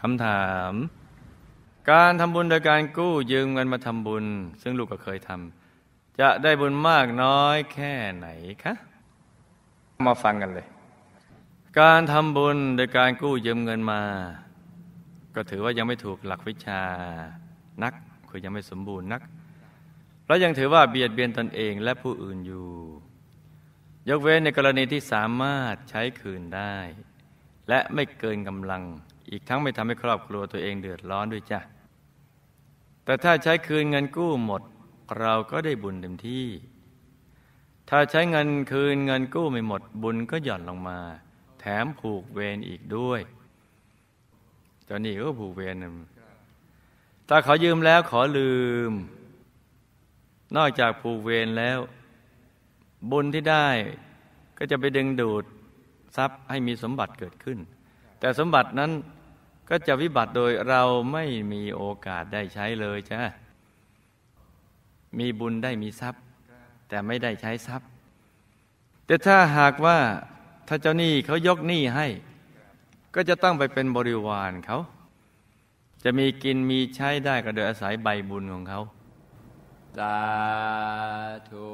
คำถาม การทำบุญโดยการกู้ยืมเงินมาทำบุญ ซึ่งลูกก็เคยทำจะได้บุญมากน้อยแค่ไหนคะมาฟังกันเลย การทำบุญโดยการกู้ยืมเงินมา ก็ถือว่ายังไม่ถูกหลักวิชานักคือยังไม่สมบูรณ์นักและยังถือว่าเบียดเบียนตนเอง และผู้อื่นอยู่ ยกเว้นในกรณีที่สามารถใช้คืนได้ และไม่เกินกำลังอีกทั้งไม่ทำให้ครอบครัวตัวเองเดือดร้อนด้วยจ้ะ แต่ถ้าใช้คืนเงินกู้หมดเราก็ได้บุญเต็มที่ ถ้าใช้เงินคืนเงินกู้ไม่หมดบุญก็หย่อนลงมา แถมผูกเวรอีกด้วยเจ้านี่ก็ผูกเวรถ้าขอยืมแล้วขอลืม นอกจากผูกเวรแล้ว บุญที่ได้ ก็จะไปดึงดูดทรัพย์ให้มีสมบัติเกิดขึ้น แต่สมบัตินั้นก็จะวิบัติโดยเราไม่มีโอกาสได้ใช้เลยจ้ะมีบุญได้มีทรัพย์ แต่ไม่ได้ใช้ทรัพย์ แต่ถ้าหากว่า ถ้าเจ้าหนี้เขายกหนี้ให้ ก็จะต้องไปเป็นบริวารเขา จะมีกินมีใช้ได้ก็โดยอาศัยใบบุญของเขาสาทู